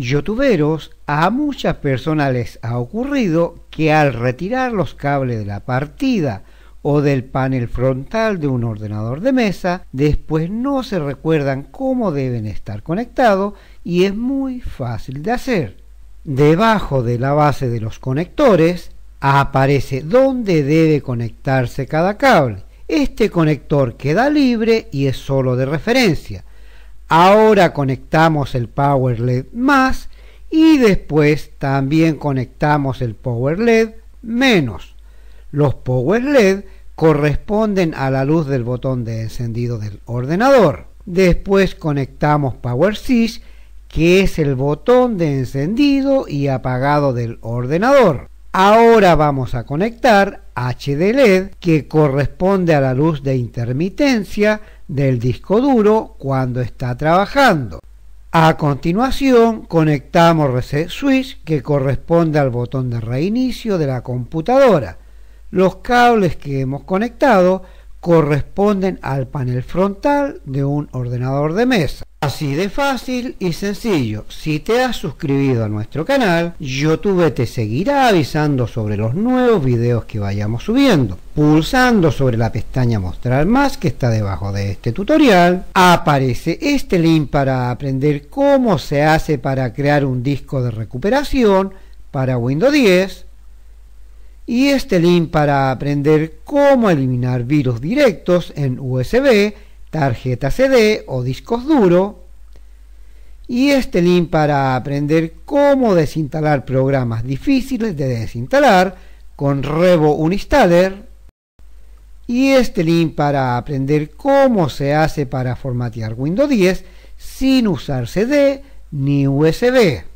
youtuberos, a muchas personas les ha ocurrido que al retirar los cables de la partida o del panel frontal de un ordenador de mesa, después no se recuerdan cómo deben estar conectados y es muy fácil de hacer. Debajo de la base de los conectores aparece dónde debe conectarse cada cable. Este conector queda libre y es solo de referencia. Ahora conectamos el Power LED más y después también conectamos el Power LED menos. Los Power LED corresponden a la luz del botón de encendido del ordenador. Después conectamos Power que es el botón de encendido y apagado del ordenador. Ahora vamos a conectar HD LED que corresponde a la luz de intermitencia del disco duro cuando está trabajando. A continuación conectamos Reset Switch que corresponde al botón de reinicio de la computadora. Los cables que hemos conectado corresponden al panel frontal de un ordenador de mesa. Así de fácil y sencillo, si te has suscribido a nuestro canal, YouTube te seguirá avisando sobre los nuevos videos que vayamos subiendo. Pulsando sobre la pestaña Mostrar más que está debajo de este tutorial, aparece este link para aprender cómo se hace para crear un disco de recuperación para Windows 10 y este link para aprender cómo eliminar virus directos en USB, tarjeta CD o discos duro. Y este link para aprender cómo desinstalar programas difíciles de desinstalar con Revo Uninstaller. Y este link para aprender cómo se hace para formatear Windows 10 sin usar CD ni USB.